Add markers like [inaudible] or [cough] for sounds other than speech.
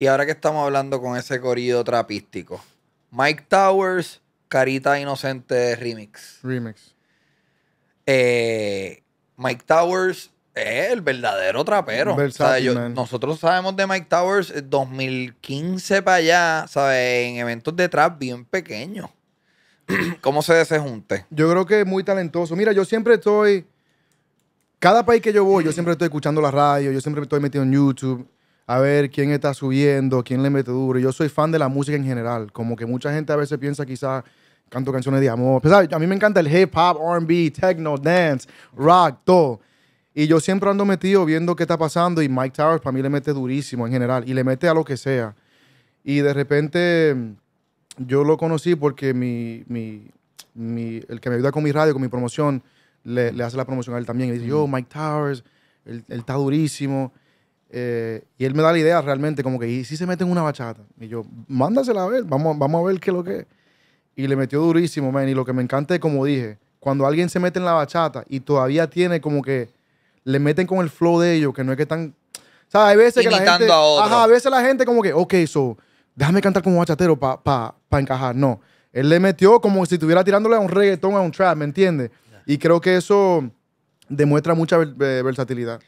Y ahora que estamos hablando con ese corrido trapístico, Mike Towers, Carita Inocente Remix. Remix. Eh, Mike Towers es el verdadero trapero. nosotros sabemos de Mike Towers 2015 eh, para allá, ¿sabes? En eventos de trap bien pequeños. [clears throat] ¿Cómo se junte? Yo creo que es muy talentoso. Mira, yo siempre estoy. Cada país que yo voy, yo siempre estoy escuchando la radio, yo siempre estoy metido en YouTube a ver quién está subiendo, quién le mete duro. Yo soy fan de la música en general, como que mucha gente a veces piensa quizás canto canciones de amor. Pues, a mí me encanta el hip hop, RB, techno, dance, rock, todo. Y yo siempre ando metido viendo qué está pasando y Mike Towers para mí le mete durísimo en general y le mete a lo que sea. Y de repente yo lo conocí porque mi, mi, el que me ayuda con mi radio, con mi promoción, le, hace la promoción a él también. Y dice, yo, Mike Towers, él, él está durísimo. Eh, y él me da la idea realmente, como que, ¿y si se mete en una bachata? Y yo, mándasela a ver, vamos, vamos a ver qué es lo que es. Y le metió durísimo, man. Y lo que me encanta es, como dije, cuando alguien se mete en la bachata y todavía tiene como que, le meten con el flow de ellos, que no es que están... O sea, hay veces que la gente... A Ajá, a veces la gente como que, ok, so, déjame cantar como bachatero para pa, encajar. No, él le metió como si estuviera tirándole a un reggaetón, a un trap, ¿me entiendes? Y creo que eso demuestra mucha eh, versatilidad.